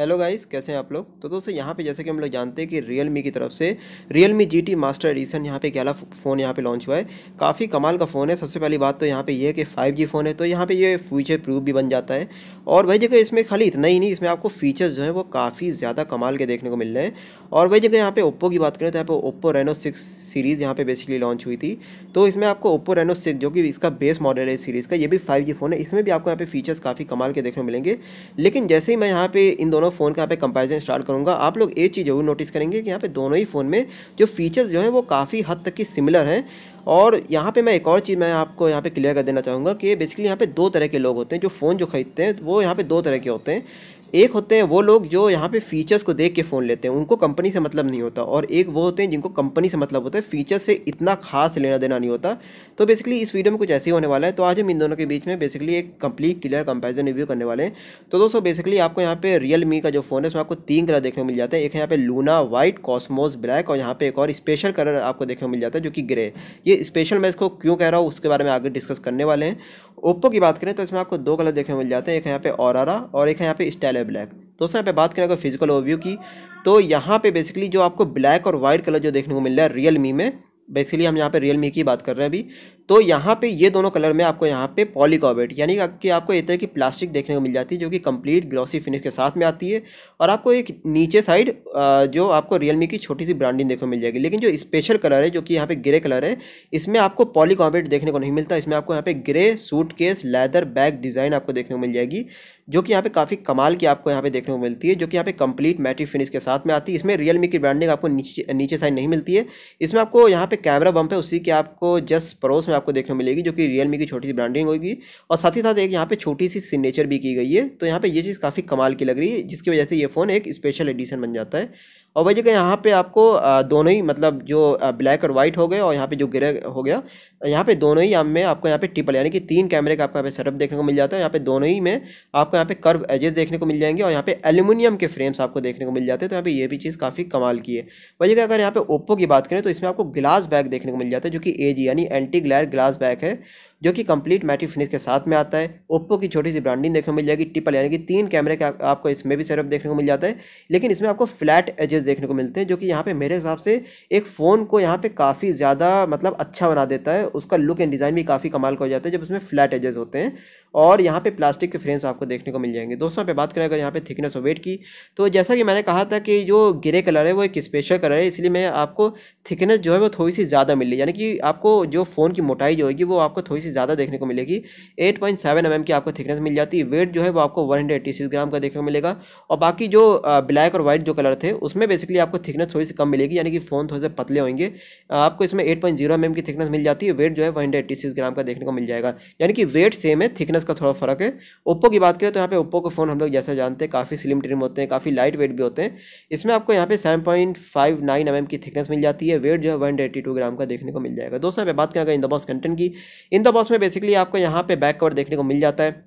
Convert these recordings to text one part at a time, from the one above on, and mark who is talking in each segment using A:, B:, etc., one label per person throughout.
A: hello guys कैसे हैं आप लोग तो दोस्तों यहाँ पे जैसे कि हम लोग जानते हैं कि रियलमी की तरफ से Realme G T master edition यहाँ पे क्या फ़ोन यहाँ पे लॉन्च हुआ है काफ़ी कमाल का फ़ोन है सबसे पहली बात तो यहाँ पे ये यह है कि 5G फ़ोन है तो यहाँ पे ये यह फ्यूचर प्रूफ भी बन जाता है और वही जगह इसमें खाली इतना ही नहीं इसमें आपको फीचर्स जो है वो काफ़ी ज़्यादा कमाल के देखने को मिल रहे हैं और वही जगह यहाँ पे ओप्पो की बात करें तो यहाँ पे ओप्पो रेनो सिक्स सीरीज़ यहाँ पे बेसिकली लॉन्च हुई थी तो इसमें आपको ओप्पो रेनो सिक्स जो कि इसका बेस मॉडल है सीरीज़ का ये भी फाइव फ़ोन है इसमें भी आपको यहाँ पे फीचर्स काफ़ी कमाल के देखने को मिलेंगे लेकिन जैसे ही मैं यहाँ पे इन दोनों दोनों फ़ोन का यहाँ पे कंपैरिजन स्टार्ट करूँगा आप लोग एक चीज़ ज़रूर नोटिस करेंगे कि यहाँ पे दोनों ही फ़ोन में जो फीचर्स जो हैं वो काफ़ी हद तक की सिमिलर हैं और यहाँ पे मैं एक और चीज़ मैं आपको यहाँ पे क्लियर कर देना चाहूँगा कि बेसिकली यहाँ पे दो तरह के लोग होते हैं जो फ़ोन जो खरीदते हैं वो यहाँ पे दो तरह के होते हैं एक होते हैं वो लोग जो यहाँ पे फीचर्स को देख के फ़ोन लेते हैं उनको कंपनी से मतलब नहीं होता और एक वो होते हैं जिनको कंपनी से मतलब होता है फीचर से इतना खास लेना देना नहीं होता तो बेसिकली इस वीडियो में कुछ ऐसे ही होने वाला है तो आज हम इन दोनों के बीच में बेसिकली एक कंप्लीट क्लियर कंपेरिजन रिव्यू करने वाले हैं तो दोस्तों बेसिकली आपको यहाँ पे रियल मी का जो फ़ोन है उसमें आपको तीन कलर देखने को मिल जाता है एक है यहाँ पे लूना वाइट कॉस्मोस ब्लैक और यहाँ पे एक और स्पेशल कलर आपको देखने को मिल जाता है जो कि ग्रे ये स्पेशल मैं इसको क्यों कह रहा हूँ उसके बारे में आगे डिस्कस करने वाले हैं ओप्पो की बात करें तो इसमें आपको दो कलर देखने मिल जाते हैं एक है यहाँ पे औरारा और एक है यहाँ पे स्टाइल ब्लैक दोस्तों यहाँ पे बात करें अगर फिजिकल ओवरव्यू की तो यहाँ पे बेसिकली जो आपको ब्लैक और वाइट कलर जो देखने को मिल रहा है रियल मी में बेसिकली हम यहाँ पे रियल मी की बात कर रहे हैं अभी तो यहाँ पे ये दोनों कलर में आपको यहाँ पे पॉलीकॉबेट यानी कि आपको एक तरह की प्लास्टिक देखने को मिल जाती है जो कि कंप्लीट ग्लॉसी फिनिश के साथ में आती है और आपको एक नीचे साइड जो आपको रियलमी की छोटी सी ब्रांडिंग देखने को मिल जाएगी लेकिन जो स्पेशल कलर है जो कि यहाँ पे ग्रे कलर है इसमें आपको पॉलीकॉबेट देखने को नहीं मिलता इसमें आपको यहाँ पे grey suit case leather bag design आपको देखने को मिल जाएगी जो कि यहाँ पे काफ़ी कमाल की आपको यहाँ पे देखने को मिलती है जो कि यहाँ पे कंप्लीट मैटी फिनिश के साथ में आती है इसमें रियलमी की ब्रांडिंग आपको नीचे नीचे साइड नहीं मिलती है इसमें आपको यहाँ पे कैमरा बम्प है उसी के आपको जस्ट पड़ोस में आपको देखने मिलेगी जो कि रियलमी की छोटी सी ब्रांडिंग होगी और साथ ही साथ एक यहाँ पे छोटी सी सिग्नेचर भी की गई है तो यहाँ पे ये चीज़ काफ़ी कमाल की लग रही है जिसकी वजह से ये फ़ोन एक स्पेशल एडिशन बन जाता है और वही जगह यहाँ पे आपको दोनों ही मतलब जो ब्लैक और वाइट हो गए और यहाँ पे जो ग्रे हो गया यहाँ पे दोनों ही में आपको यहाँ पे ट्रिपल यानी कि तीन कैमरे का आपको यहाँ पे सेटअप देखने को मिल जाता है यहाँ पे दोनों ही में आपको यहाँ पे कर्व एजेस देखने को मिल जाएंगे और यहाँ पे एल्यूमिनियम के फ्रेम्स आपको देखने को मिल जाते हैं तो यहाँ पे ये भी चीज़ काफ़ी कमाल की है वही जगह अगर यहाँ पे ओप्पो की बात करें तो इसमें आपको ग्लास बैग देखने को मिल जाता है जो कि ए यानी एंटी ग्लैर ग्लास बैग है जो कि कंप्लीट मैटी फिनिश के साथ में आता है ओप्पो की छोटी सी ब्रांडिंग देखने को मिल जाएगी टिपल यानी कि तीन कैमरे का आपको इसमें भी सेटअप देखने को मिल जाता है लेकिन इसमें आपको फ्लैट एजेस देखने को मिलते हैं जो कि यहाँ पे मेरे हिसाब से एक फ़ोन को यहाँ पे काफ़ी ज़्यादा मतलब अच्छा बना देता है उसका लुक एंड डिज़ाइन भी काफ़ी कमाल का हो जाता है जब उसमें फ्लैट एजेस होते हैं और यहाँ पे प्लास्टिक के फ्रेम्स आपको देखने को मिल जाएंगे दोस्तों पे बात करें अगर यहाँ पे थिकनेस और वेट की तो जैसा कि मैंने कहा था कि जो ग्रे कलर है वो एक स्पेशल कलर है इसलिए मैं आपको थिकनेस जो है वो थोड़ी सी ज़्यादा मिली है यानी कि आपको जो फ़ोन की मोटाई जो होगी वो आपको थोड़ी सी ज़्यादा देखने को मिलेगी eight point seven M M की आपको थिकनेस मिल जाती है वेट जो है वो आपको वन हंड्रेड सिक्स ग्राम का देखने को मिलेगा और बाकी जो ब्लैक और वाइट जो कलर थे उसमें बेसिकली आपको थिकनेस थोड़ी सी कम मिलेगी यानी कि फ़ोन थोड़े से पतले होंगे आपको इसमें eight point zero M M की थिकनेस मिल जाती है वेट जो है वन सिक्स ग्राम का देखने को मिल जाएगा यानी कि वेट सेम है थिकनेस दस का थोड़ा फ़र्क है ओप्पो की बात करें तो यहाँ पे ओप्पो के फ़ोन हम लोग जैसे जानते हैं काफ़ी स्लिम ट्रिम होते हैं काफ़ी लाइट वेट भी होते हैं इसमें आपको यहाँ पे seven point five nine M की थिकनेस मिल जाती है वेट जो है वन एटी टू ग्राम का देखने को मिल जाएगा दोस्तों यहाँ पे बात करें अगर इन द बॉस कंटेंट की इन द बॉस में बेसिकली आपको यहाँ पे बैक कवर देखने को मिल जाता है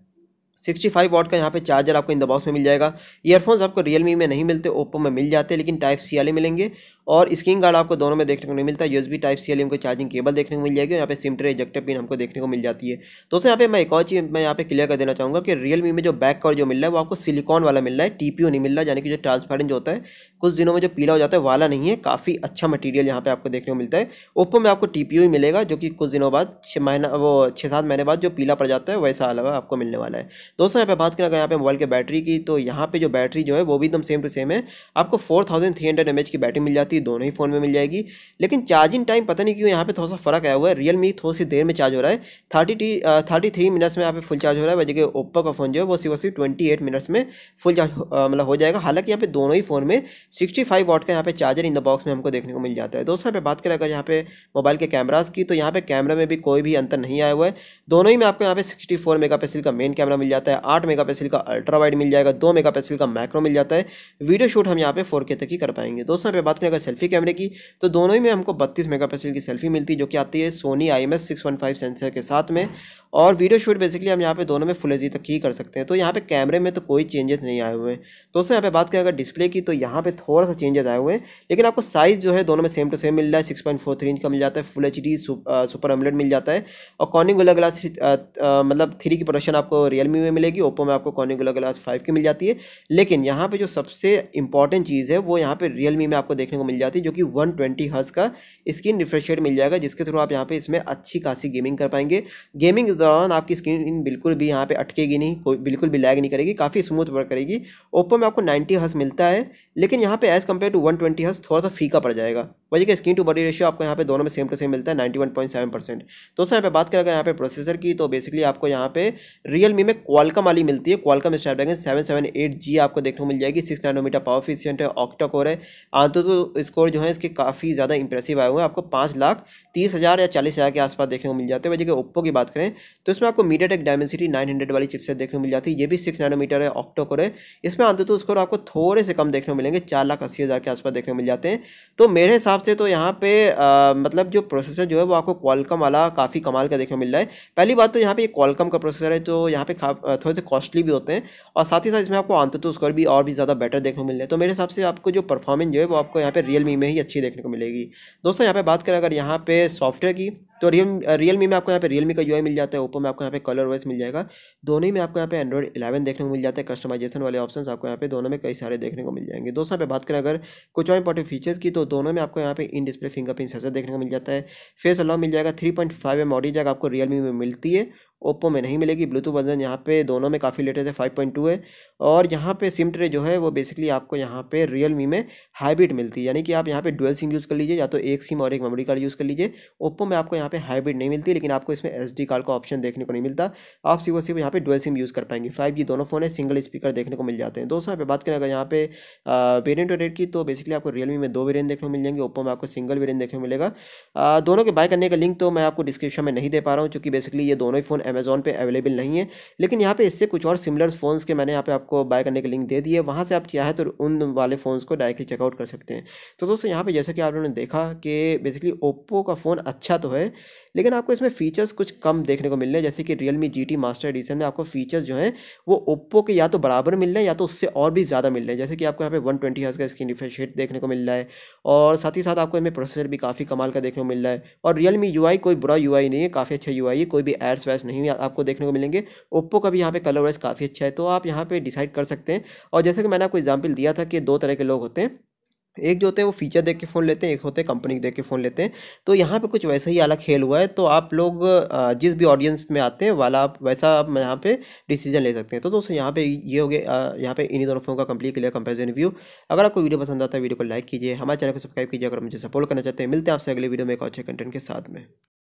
A: सिक्सटी फाइव वॉट का यहाँ पे चार्जर आपको इन द बॉक्स में मिल जाएगा ईयरफोन्स आपको रियलमी में नहीं मिलते ओप्पो में मिल जाते लेकिन टाइप सी वाले मिलेंगे और स्क्रीन गार्ड आपको दोनों में देखने को नहीं मिलता यूएसबी टाइप सी एल को चार्जिंग केबल देखने को मिल जाएगी यहाँ पे सिमटर इजेक्टर पिन हमको देखने को मिल जाती है तो यहाँ पे मैं एक और चीज़ मैं यहाँ पे क्लियर कर देना चाहूँगा कि रियलमी में जो बैक कवर जो मिल रहा है वो आपको सिलिकॉन वाला मिल रहा है टीपीओ नहीं मिल रहा यानी कि जो ट्रांसपेरेंट जो होता है कुछ दिनों में जो पीला हो जाता है वाला नहीं है काफ़ी अच्छा मटीरियल यहाँ पे आपको देखने को मिलता है ओप्पो में आपको टी ही मिलेगा जो कि कुछ दिनों बाद छः महीना वो छः सात महीने बाद जो पीला पड़ जाता है वैसा अलावा आपको मिलने वाला है दोस्तों यहाँ पे बात करें अगर यहाँ पे मोबाइल की बैटरी की तो यहाँ पे जो बैटरी जो है वो भी एकदम सेम टू सेम है आपको four thousand three hundred M H की बैटरी मिल जाती है लगती है दोनों ही फ़ोन में मिल जाएगी लेकिन चार्जिंग टाइम पता नहीं क्यों यहाँ पे थोड़ा सा फ़र्क आया हुआ है रियल मी थोड़ी सी देर में चार्ज हो रहा है थर्टी टी थर्टी थ्री मिनट्स में यहाँ पे फुल चार्ज हो रहा है वजह ओप्पो का फ़ोन जो है वो सिर्फ सिर्फ ट्वेंटी एट मिनट्स में फुल चार्ज मतलब हो जाएगा हालांकि यहाँ पे दोनों ही फ़ोन में सिक्सटी फाइव वॉट का यहाँ पे चार्जर इन द बॉक्स में हमको देखने को मिल जाता है दोस्तों यहाँ बात करें अगर यहाँ पे मोबाइल के कैमराज की तो यहाँ पे कैमरा में भी कोई भी अंतर नहीं आया हुआ है दोनों ही में आपको यहाँ पे सिक्सटी फोर मेगा पिक्सल का मेन कैमरा मिल जाता है आठ मेगा पिक्सल का अल्ट्रा वाइड मिल जाएगा दो मेगा पिक्सल का मैक्रो मिल जाता है वीडियो शूट हम यहाँ पे फोर तक ही कर पाएंगे दोस्तों यहाँ पे बात करें अगर सेल्फी कैमरे की तो दोनों ही में हमको बत्तीस मेगापिक्सल की सेल्फी मिलती जो कि आती है सोनी आई एम सेंसर के साथ में और वीडियो शूट बेसिकली हम यहाँ पे दोनों में फुल एच तक ही कर सकते हैं तो यहाँ पे कैमरे में तो कोई चेंजेस नहीं आए हुए हैं दोस्तों यहाँ पे बात करें अगर डिस्प्ले की तो यहाँ पे थोड़ा सा चेंजेस आए हुए हैं लेकिन आपको साइज़ जो है दोनों में सेम टू सेम मिल रहा है six point four three inch का मिल जाता है full H D super AMOLED मिल जाता है और कॉनिंग गोला ग्लास मतलब थ्री की प्रोडक्शन आपको रियलमी में मिलेगी ओप्पो में आपको कॉनिंग गोला ग्लास फाइव की मिल जाती है लेकिन यहाँ पर जो सबसे इंपॉर्टेंट चीज़ है वो यहाँ पर रियलमी में आपको देखने को मिल जाती है जो कि वन ट्वेंटी का स्क्रीन रिफ्रेश मिल जाएगा जिसके थ्रू आप यहाँ पर इसमें अच्छी खासी गेमिंग कर पाएंगे गेमिंग दौरान आपकी स्क्रीन बिल्कुल भी यहाँ पे अटकेगी नहीं कोई बिल्कुल भी लैग नहीं करेगी काफ़ी स्मूथ वर्क करेगी ओप्पो में आपको 90 हर्स मिलता है लेकिन यहाँ पे एज़ कम्पेयर टू 120 हर्स थोड़ा सा फीका पड़ जाएगा वही का स्क्रीन टू बॉडी रेशियो आपको यहाँ पे दोनों में सेम टू सेम मिलता है ninety one point seven percent दोस्तों यहाँ पे बात करें अगर यहाँ पे प्रोसेसर की तो बेसिकली आपको यहाँ पे रियलमी में क्वालकम वाली मिलती है Qualcomm dragon seven seven eight G आपको देखने को मिल जाएगी सिक्स नैनोमीटर पावर फिशियंट है ऑक्टा कोर है आंतु तो स्कोर तो जो है इसके काफ़ी ज़्यादा इंप्रेसिव आए हुए हैं आपको पाँच लाख तीस हज़ार या चालीस हज़ार के आसपास देखने को मिल जाते हैं वजह ओप्पो की बात करें तो इसमें आपको MediaTek Dimensity nine hundred वाली चिपसेट देखने को मिल जाती है ये भी सिक्स मीटर है ऑक्टो कोर है इसमें आंतु तो स्कोर तो आपको थोड़े से कम देखने को मिलेंगे चार लाख अस्सी हज़ार के आसपास देखने को मिल जाते हैं तो मेरे हिसाब से तो यहाँ पे आ, मतलब जो प्रोसेसर जो है वो आपको क्वालकम वाला काफ़ी कमाल का देखने मिल रहा है पहली बात तो यहाँ पे क्वालकम का प्रोसेसर है तो यहाँ पे थोड़े से कॉस्टली भी होते हैं और साथ ही साथ इसमें आपको आंतु स्कोर भी और भी ज़्यादा बेटर देखने को मिल रहा है तो मेरे हिसाब से आपको जो परफॉर्मेंस जो है वो आपको यहाँ पे रियलमी में ही अच्छी देखने को मिलेगी दोस्तों यहाँ पर बात करें अगर यहाँ पर सॉफ्टवेयर की तो रियल रियल मी में आपको यहाँ पे रियल मी का यू मिल जाता है ओप्पो में आपको यहाँ पे कलर वाइज मिल जाएगा दोनों ही में आपको यहाँ पे एंड्रॉइड इलेवन देखने को मिल जाता है कस्टमाइजेशन वाले ऑप्शंस आपको यहाँ पे दोनों में कई सारे देखने को मिल जाएंगे दोस्तों यहाँ पे बात करें अगर कुछ और इंपॉर्टेंट फीचर्स की तो दोनों में आपको यहाँ पे इन डिस्प्ले फिंगरप्रिंट सेंसर देखने को मिल जाता है फेस अलाउ मिल जाएगा three point five M audio आपको रियल में मिलती है ओप्पो में नहीं मिलेगी ब्लूटूथ वर्जन यहाँ पे दोनों में काफ़ी लेटेस्ट है फाइव पॉइंट टू है और यहाँ पे सिम ट्रे जो है वो बेसिकली आपको यहाँ पे मी में हाइब्रिड मिलती है यानी कि आप यहाँ पे डुअल सिम यूज़ कर लीजिए या तो एक सिम और एक मेमोरी कार्ड यूज़ कर लीजिए ओप्पो में आपको यहाँ पे हाइब्रिड नहीं मिलती लेकिन आपको इसमें एस कार्ड का ऑप्शन देखने को नहीं मिलता आप सिर्फ सिर्फ यहाँ पे डुअल सिम यूज़ कर पाएंगे फाइव दोनों फ़ोन है सिंगल स्पीकर देखने को मिल जाते हैं दोस्तों यहाँ पे बात करें अगर यहाँ पे वेरियंट रेट की तो बेसिकली आपको रियलमी में दो वेरियंट देखने को मिल जाएंगे ओप्पो में आपको सिंगल वेरियंट देखने को मिलेगा दोनों के बाय करने का लिंक तो मैं आपको डिस्क्रिप्शन में नहीं दे पा रहा हूँ क्योंकि बेसिकली ये दोनों ही फोन अमेज़ोन पे अवेलेबल नहीं है लेकिन यहाँ पे इससे कुछ और सिमिलर फ़ोन्स के मैंने यहाँ पे आपको बाय करने के लिंक दे दिए वहाँ से आप चाहे तो उन वाले फ़ोन्स को डायरेक्टली चेकआउट कर सकते हैं तो दोस्तों यहाँ पर जैसा कि आप लोगों ने देखा कि बेसिकली ओप्पो का फ़ोन अच्छा तो है लेकिन आपको इसमें फीचर्स कुछ कम देखने को मिल रहे हैं जैसे कि Realme G T master edition में आपको फीचर्स जो हैं वो ओप्पो के या तो बराबर मिल रहे हैं या तो उससे और भी ज़्यादा मिल रहे हैं जैसे कि आपको यहाँ पे वन ट्वेंटी हर्स का स्क्रीन रिफ्रेश रेट देखने को मिल रहा है और साथ ही साथ आपको इसमें प्रोसेसर भी काफ़ी कमाल का देखने को मिल रहा है और रियल मी यू कोई बुरा यू नहीं है काफ़ी अच्छा यू है कोई भी एड्स वैस नहीं आपको देखने को मिलेंगे ओप्पो का भी यहाँ पर कलर वाइज काफ़ी अच्छा है तो आप यहाँ पर डिसाइड कर सकते हैं और जैसे कि मैंने आपको एग्जाम्पल दिया था कि दो तरह के लोग होते हैं एक जो होते हैं वो फीचर देख के फ़ोन लेते हैं एक होते हैं कंपनी देख के फ़ोन लेते हैं तो यहाँ पे कुछ वैसा ही अलग खेल हुआ है तो आप लोग जिस भी ऑडियंस में आते हैं वाला आप वैसा आप यहाँ पे डिसीजन ले सकते हैं तो दोस्तों यहाँ पे ये हो गया यहाँ पे इन्हीं दोनों फोन का कंप्लीट क्लियर कंपेरिजन रिव्यू अगर आपको वीडियो पसंद आता है वीडियो को लाइक कीजिए हमारे चैनल को सब्सक्राइब कीजिए अगर मुझे सपोर्ट करना चाहते हैं मिलते हैं आपसे अगले वीडियो में एक अच्छे कंटेंट के साथ में